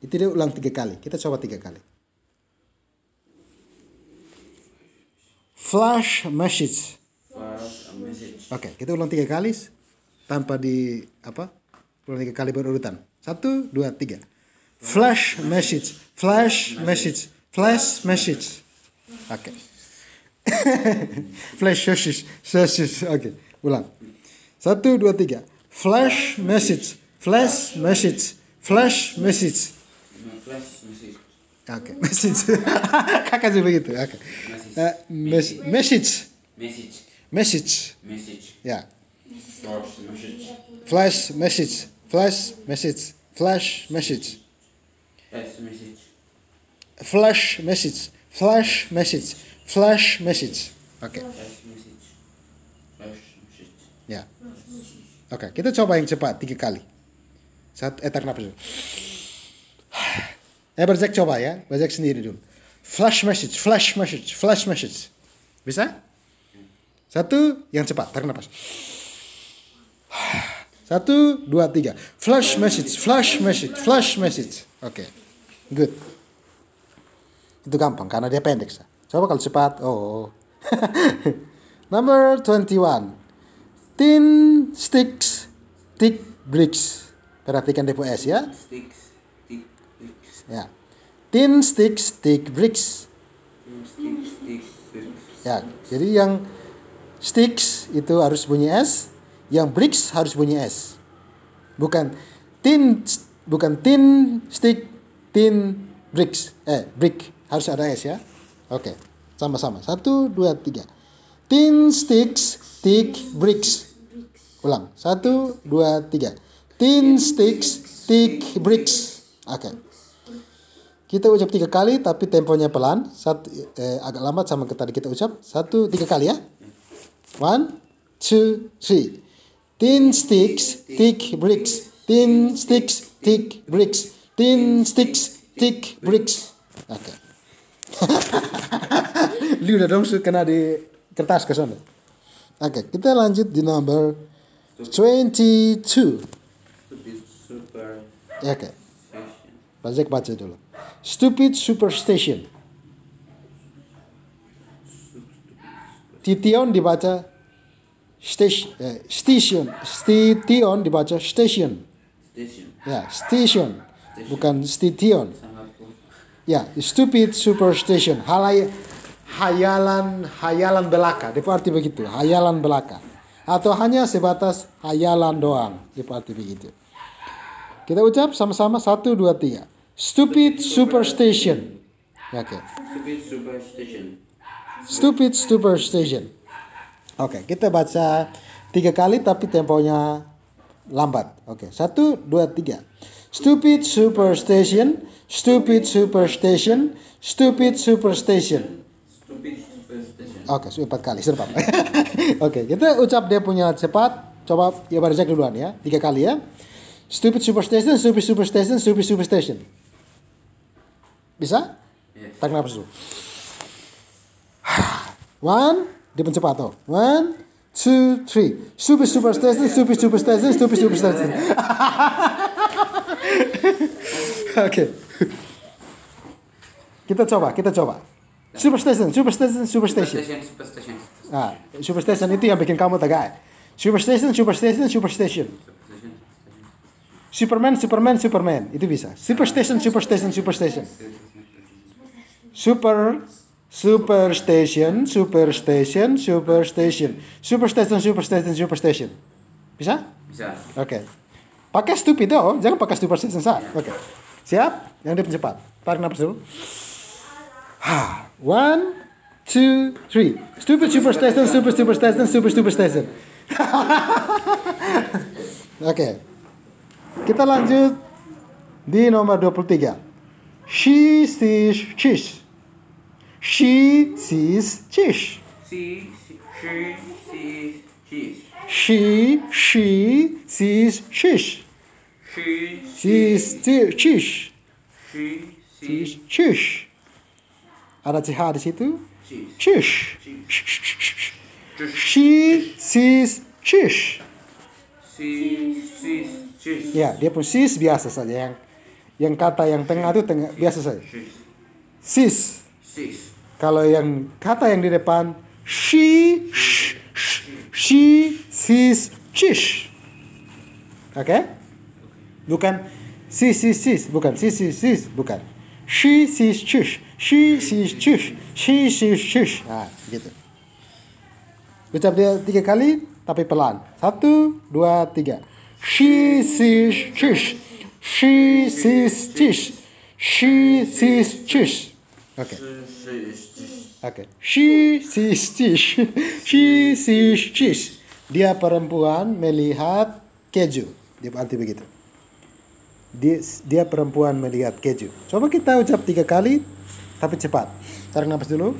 Itu dia ulang tiga kali. Kita coba tiga kali. Flash message. Flash message. Oke, okay, kita ulang tiga kali tanpa di apa? Ulang tiga kali berurutan. Satu, dua, tiga. Flash message. Flash message. Flash message. Oke. Flash message. Message. Oke, okay, ulang. Satu, dua, tiga. Flash message. Flash message. Flash message. Oke, message. Kakak sih begitu. Oke. message. Message. Message. Message. Ya. Flash message. Flash message. Flash message. Flash message. Flash message. Flash message. Flash message. Oke. Ya. Oke, kita coba yang cepat tiga kali. Satu, eh nafas saya eh, berzak coba ya, berzak sendiri dulu. Flash message, flash message, flash message. Bisa? Satu, yang cepat, tarik nafas. Satu, dua, tiga. Flash message, flash message, flash message. Oke, okay. good. Itu gampang karena dia pendek. Sa. Coba kalau cepat, oh. Number 21. Tin sticks, thick bricks. Perhatikan DPS ya. Sticks, thick bricks. Ya tin stick stick bricks. Ya, jadi yang sticks itu harus bunyi s, yang bricks harus bunyi s. Bukan tin bukan tin stick tin bricks. Eh, brick harus ada s ya. Oke. Sama-sama. Satu, dua, tiga. Tin sticks stick bricks. Ulang. Satu, dua, tiga. Tin sticks stick bricks. Oke. Okay. Kita ucap tiga kali tapi temponya pelan. Satu, eh, agak lambat sama tadi kita ucap. Satu, tiga kali ya. One, two, three. Tin sticks, thick bricks. Tin sticks, thick bricks. Tin sticks, thick bricks. Oke. Okay. Lu udah dong kena di kertas ke sana. Oke, okay, kita lanjut di number 22. Oke. Okay. Bajak baca dulu. Stupid Superstition. Tition dibaca station, eh, stition dibaca station. Ya, station. Bukan station. Ya, stupid superstition. Halay hayalan hayalan belaka. Dia arti begitu, hayalan belaka. Atau hanya sebatas hayalan doang. Dia arti begitu. Kita ucap sama-sama satu dua tiga. Stupid superstition. Oke. Okay. Stupid superstition. Stupid superstition. Oke, okay, kita baca tiga kali tapi temponya lambat. Oke, okay, satu, dua, tiga. Stupid superstition, stupid superstition, stupid superstition. Oke, okay, empat kali serba. Oke, okay, kita ucap dia punya cepat. Coba ya baru cek duluan ya, tiga kali ya. Stupid superstition, stupid superstition, stupid superstition. Bisa? Yes. Iya. Tarik nafas dulu. One, dia pencepat tuh. One, two, three. Super super station, super super station, super super station. Oke. Okay. Kita coba, kita coba. Superstation, Superstation, Superstation. Superstation, Superstation. Ah, Superstation itu yang bikin kamu tegak. Superstation, Superstation, Superstation. Superman, Superman, Superman. Itu bisa. Superstation, Superstation, Superstation super superstation, superstation, superstation, superstation, superstation, superstation. Bisa? Bisa. Oke. Okay. Pakai stupid dong, jangan pakai superstation saat. Iya. Oke. Okay. Siap? Yang lebih cepat Tarik nafas dulu. One, two, three. Stupid superstation, super superstation, super superstation. Oke. okay. Kita lanjut di nomor 23. She sees cheese. She sees cheese. She, she sees cheese. She, she sees cheese. She sees cheese. She sees cheese. Ada CH di situ. Fish. She sees cheese. Ya, dia pun sis biasa saja yang yang kata yang tengah itu tengah biasa saja. Sis. Kalau yang kata yang di depan she, she she, she, sis, Oke? Bukan sis, sis, sis, bukan sis, sis, sis, bukan. She, sis, she. She, sis, she. She, sis, she. Nah, gitu. Ucap dia tiga kali, tapi pelan. Satu, dua, tiga. She, sis, she. She, sis, she. She, sis, she. Okay. Okay. She sees cheese. She sees cheese. Dia perempuan melihat keju. Dia berarti begitu. Dia, dia perempuan melihat keju. Coba kita ucap tiga kali, tapi cepat. Tarik nafas dulu.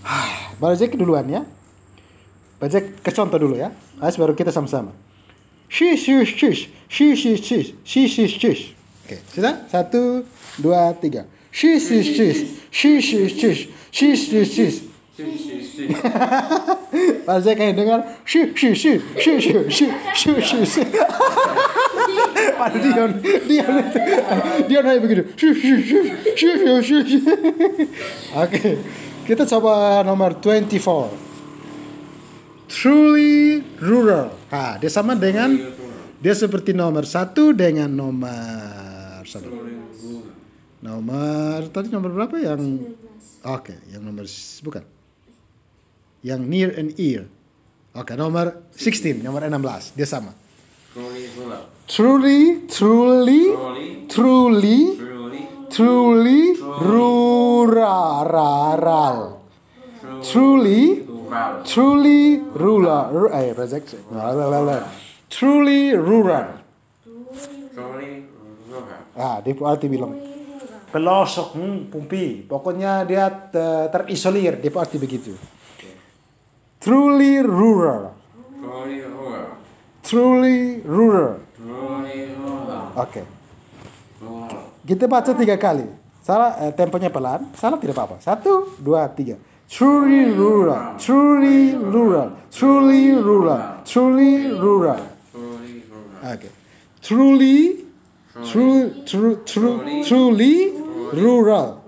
Ah, Bajak duluan ya. Bajak ke contoh dulu ya. As baru kita sama-sama. She sees cheese. She sees cheese. She sees cheese. Oke, okay. sudah? Satu, dua, tiga. She's, kayak dengar Dion Dion Dion kayak begitu Oke, kita coba nomor 24 Truly rural. Ah, dia sama dengan dia seperti nomor satu dengan nomor Nomor tadi nomor berapa yang Oke, okay, yang nomor bukan. Yang near and ear. Oke, okay, nomor 16, nomor 16. Dia sama. Truly, truly, truly, truly, truly, truly, rural. Truly, truly truly, Eh, truly, Truly truly, Truly truly, Ah, dia arti bilang pelosok hmm, pumpi pokoknya dia terisolir dia arti begitu truly rural truly rural truly rural oke okay. kita baca tiga kali salah eh, temponya pelan salah tidak apa-apa satu dua tiga truly rural truly rural truly rural truly rural oke Truly. truly Truly. truly, Rural.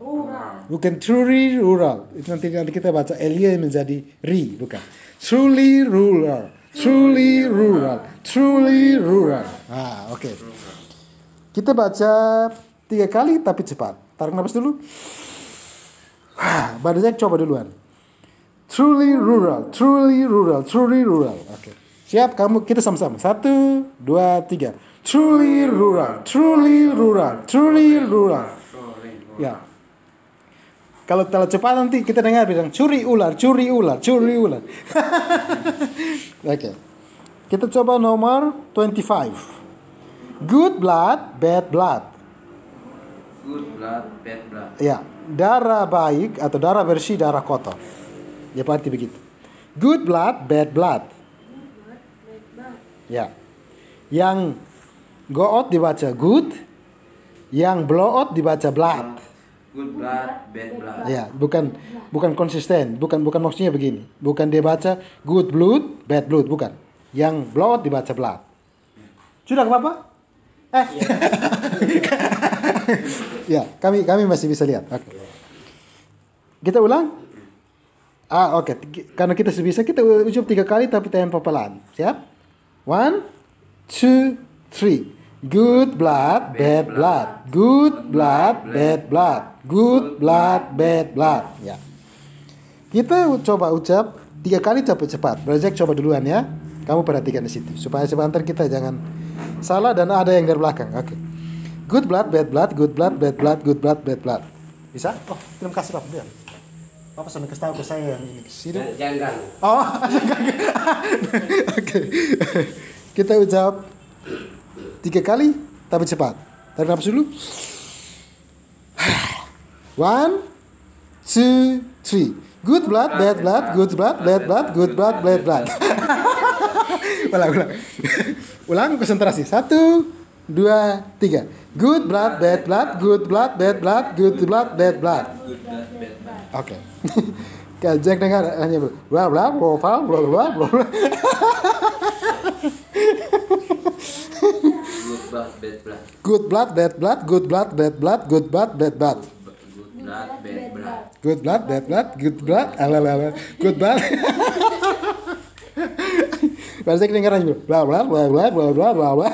Bukan truly rural. Itu nanti nanti kita baca elia menjadi ri, bukan. Truly rural. Truly rural. Truly rural. Ah, oke. Kita baca tiga kali tapi cepat. Tarik nafas dulu. Ah, Badajak coba duluan. Truly rural, truly rural, truly rural. Oke. Siap, kamu kita sama-sama. Satu, dua, tiga. Truly rural, truly rural, truly rural. Ya. Kalau terlalu cepat nanti kita dengar bilang curi ular, curi ular, curi ular. Oke. okay. Kita coba nomor 25. Good blood, bad blood. Good blood, bad blood. Ya, darah baik atau darah bersih, darah kotor. Ya berarti begitu. Good blood, bad blood. Good blood, bad blood. Ya. Yang goot dibaca good, yang blowout dibaca blood good blood bad blood ya bukan bukan konsisten bukan bukan maksudnya begini bukan dia baca good blood bad blood bukan yang blowout dibaca blood sudah apa-apa? eh ya. ya kami kami masih bisa lihat oke okay. kita ulang ah oke okay. karena kita sebisa kita ucap tiga kali tapi tanpa pelan siap one two three Good blood, bad blood. Good blood, bad blood. Good blood, bad blood. Ya. Kita coba ucap tiga kali cepat-cepat. Project coba duluan ya. Kamu perhatikan di situ supaya sebentar kita jangan salah dan ada yang dari belakang. Oke. Okay. Good blood, bad blood, good blood, bad blood, good blood, bad blood. Bisa? Oh, terima kasih Pak. Biar. Papa sampai kasih tahu ke saya yang ini. Sini. Jangan. Oh, jangan. Oke. Kita ucap tiga kali tapi cepat tarik nafas dulu one two three good blood bad blood good blood bad blood good blood bad blood ulang ulang ulang konsentrasi satu dua tiga good blood bad blood good blood bad blood good blood bad blood oke okay. Jack dengar hanya bla bla bla bla bla bla blood, bad blood. Good blood, bad blood, good blood, bad blood, good blood, bad blood. Good blood, bad blood, good blood, alalala, good blood. Bahasa kedengaran bro, gitu. bla bla bla bla bla bla bla bla.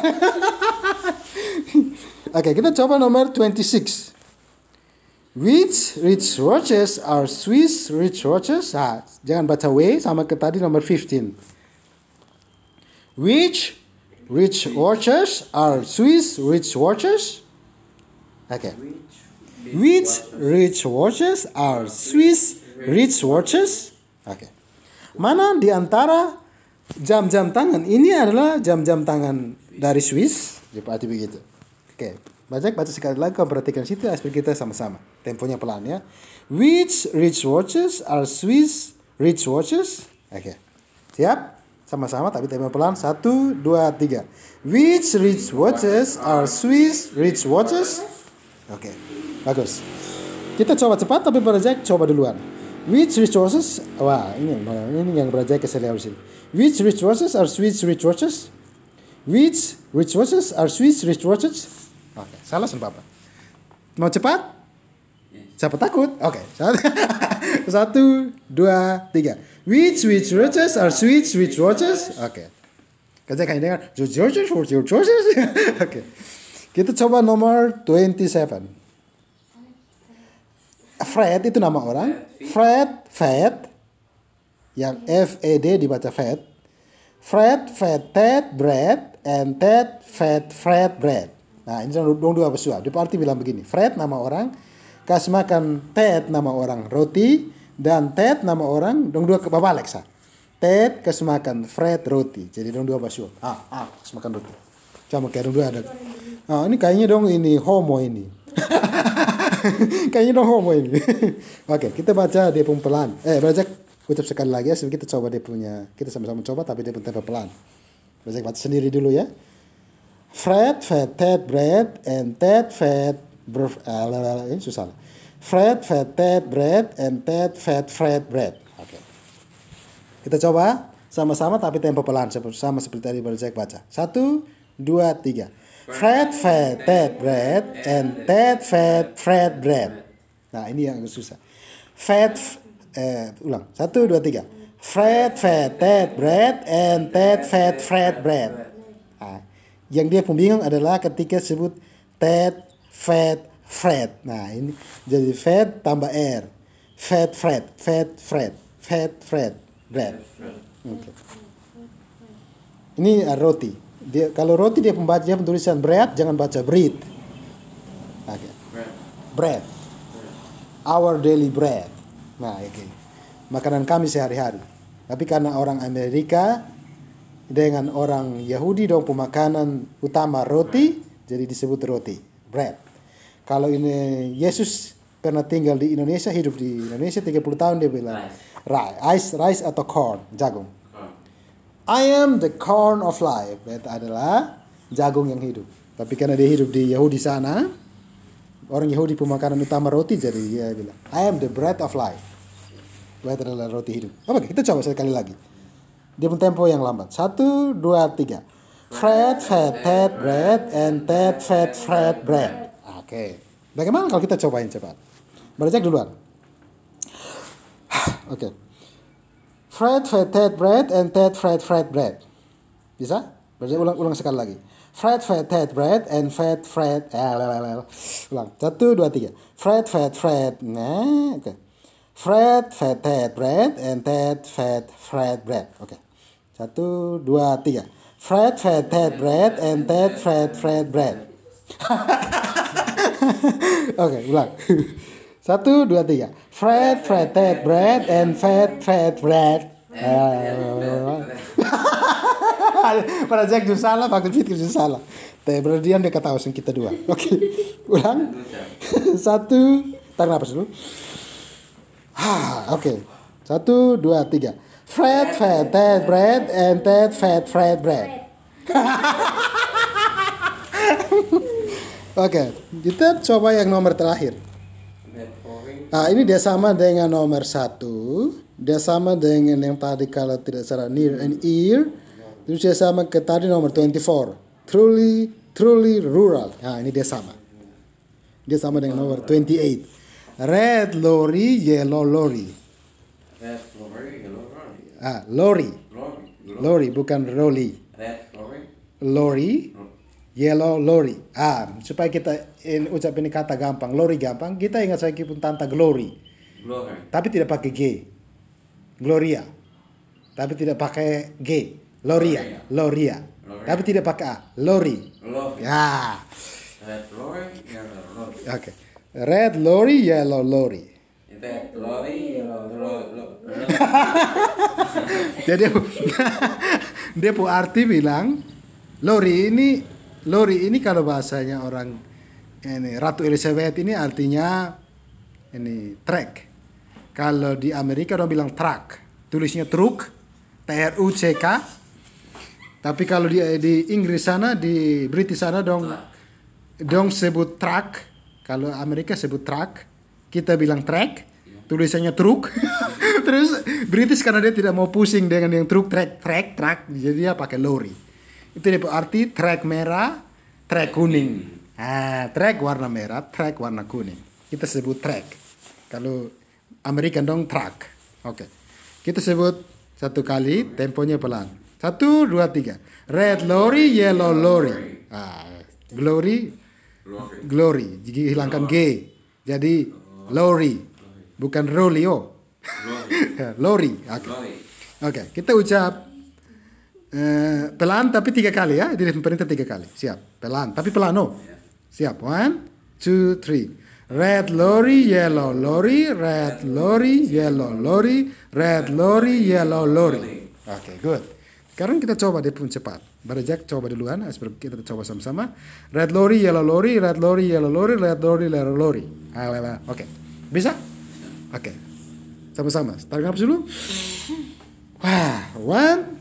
Oke, kita coba nomor 26. Which rich roaches are Swiss rich roaches? Ah, jangan baca W sama ke tadi nomor 15. Which Rich watchers are Swiss rich watchers. Okay. Which rich watchers are Swiss rich watchers? Oke. Okay. Mana di antara jam-jam tangan ini adalah jam-jam tangan dari Swiss? Jadi begitu. Oke. Okay. Baca baca sekali lagi kau perhatikan situ aspek kita sama-sama. Temponya pelan ya. Which rich watches are Swiss rich watches? Oke. Okay. Siap? Sama-sama tapi tema pelan. Satu, dua, tiga. Which rich watches are Swiss rich watches? Oke, okay. bagus. Kita coba cepat tapi Project coba duluan. Which rich watches? Wah, ini ini yang Project kesel ya, sini. Which rich watches are Swiss rich watches? Which rich watches are Swiss rich watches? Oke, okay. salah sempat apa? Mau cepat? Siapa takut? Oke, okay. satu, dua, tiga. Which which roaches are sweet sweet roaches? Oke. Okay. Kerja kalian dengar jo George for your roses. Oke. Okay. Kita coba nomor 27. Fred itu nama orang. Fred, Fed. Yang F E D dibaca Fed. Fred, Fed, Ted, Brad, and Ted, Fed, Fred, Brad. Nah, ini dong dua pesua. Dia arti bilang begini. Fred nama orang, kasih makan Ted nama orang roti, dan Ted nama orang, dong dua ke Bapak Alexa. Ted kesemakan Fred roti. Jadi dong dua basuh Ah, ah, kesemakan roti. Sama kayak dong dua ada. Ah, ini kayaknya dong ini homo ini. kayaknya dong homo ini. Oke, okay, kita baca dia pun pelan. Eh, baca ucap sekali lagi ya. Kita coba dia punya. Kita sama-sama coba tapi dia pun pelan. Baca baca sendiri dulu ya. Fred fed Ted bread and Ted fed... Ber, uh, susah. Fred, fat, Ted, bread, and Ted, fat, fred, bread. Oke. Okay. Kita coba sama-sama tapi tempo pelan sama seperti tadi baru Jack baca. Satu, dua, tiga. Fred, fat, Ted, bread, and Ted, fat, fred, bread. Nah ini yang susah. Fat, eh, ulang. Satu, dua, tiga. Fred, fat, Ted, bread, and Ted, fat, fred, bread. Nah, yang dia pembingung adalah ketika sebut Ted, fat, Fred. Nah, ini jadi Fred tambah R. Fred Fred, Fred Fred, Fat Fred, Fred. Okay. Ini uh, roti. Dia kalau roti dia pembaca dia penulisan bread, jangan baca bread. Okay. Bread. Our daily bread. Nah, okay. Makanan kami sehari-hari. Tapi karena orang Amerika dengan orang Yahudi dong pemakanan utama roti, bread. jadi disebut roti, bread kalau ini Yesus pernah tinggal di Indonesia hidup di Indonesia 30 tahun dia bilang rice rice, rice atau corn jagung hmm. I am the corn of life itu adalah jagung yang hidup tapi karena dia hidup di Yahudi sana orang Yahudi pemakanan utama roti jadi dia bilang I am the bread of life Bread adalah roti hidup oke kita coba sekali lagi dia pun tempo yang lambat satu dua tiga Fred, fat, fat, bread, and tat, fat, fat, bread. Oke. Bagaimana kalau kita cobain cepat? Boleh cek duluan. Oke. Fred, Fred, Ted, bread, and Ted, Fred, Fred, bread. Bisa? Berarti ulang-ulang sekali lagi. Fred, Fred, Ted, bread, and Fred, Fred, eh, ah, lelelel. Ulang. Satu, dua, tiga. Fred, Fred, Fred, nah, oke. Fred, Fred, Ted, bread, and Ted, Fred, Fred, bread. Oke. Satu, dua, tiga. Fred, Fred, Ted, bread, and Ted, Fred, Fred, bread. Oke, okay, ulang. Satu, dua, tiga. Fred, Fred, Ted, Brad, and Fred, Fred, Brad. Eh, Para Jack juga salah, Pak Fit juga salah. Tapi berdiam dia kata kita dua. Oke, okay. ulang. Satu, tarik nafas dulu. Ha, ah, oke. Okay. Satu, dua, tiga. Fred, Fred, Ted, Brad, and Ted, Fred, Fred, Brad. Oke, okay. kita coba yang nomor terakhir. Nah, ini dia sama dengan nomor satu, dia sama dengan yang tadi kalau tidak salah near and ear, terus dia sama ke tadi nomor 24, truly truly rural. Nah, ini dia sama. Dia sama dengan nomor 28. Red lorry, yellow lorry. Red lorry, yellow lorry. Ah, lorry. Lorry, bukan rolly. lorry. Lorry yellow lori, Ah, supaya kita in, ucap ini kata gampang, lori gampang, kita ingat saya kipun tante glory. Glory. Tapi tidak pakai G. Gloria. Tapi tidak pakai G. Loria. Loria. Tapi tidak pakai A. Lori. Lori. Ya. Red lori, yellow lori, Oke. Okay. Red lori, yellow lori, Lori, yellow Lori. Jadi dia pun arti bilang lori ini Lori ini kalau bahasanya orang ini Ratu Elizabeth ini artinya ini track. Kalau di Amerika orang bilang truck, tulisnya truk, T R U C K. Tapi kalau di di Inggris sana, di British sana dong dong sebut truck. Kalau Amerika sebut truck, kita bilang track, tulisannya truk. Terus British karena dia tidak mau pusing dengan yang truk, track, track, truck, jadi dia pakai lori itu dia berarti track merah track kuning ah track warna merah track warna kuning kita sebut track kalau Amerika dong track oke okay. kita sebut satu kali temponya pelan satu dua tiga red lorry yellow lorry ah glory glory jadi hilangkan g jadi lorry bukan rolio lorry oke okay. oke okay. kita ucap Eh, pelan tapi tiga kali ya jadi pemerintah tiga kali siap pelan tapi pelan no oh. siap one two three red lorry yellow lorry red lorry yellow lorry red lorry yellow lorry oke okay, good sekarang kita coba dia pun cepat Barajak coba duluan kita coba sama-sama red lorry yellow lorry red lorry yellow lorry red lorry yellow lorry ah, oke okay. bisa oke okay. sama-sama tarik nafas dulu wah one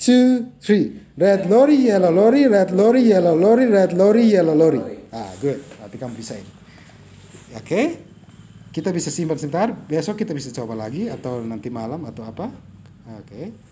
two, three. Red lorry, yellow lorry, red lorry, yellow lorry, red lorry, yellow lorry. Ah, good. Nanti kamu bisa ini. Oke. Okay? Kita bisa simpan sebentar. Besok kita bisa coba lagi atau nanti malam atau apa. Oke. Okay.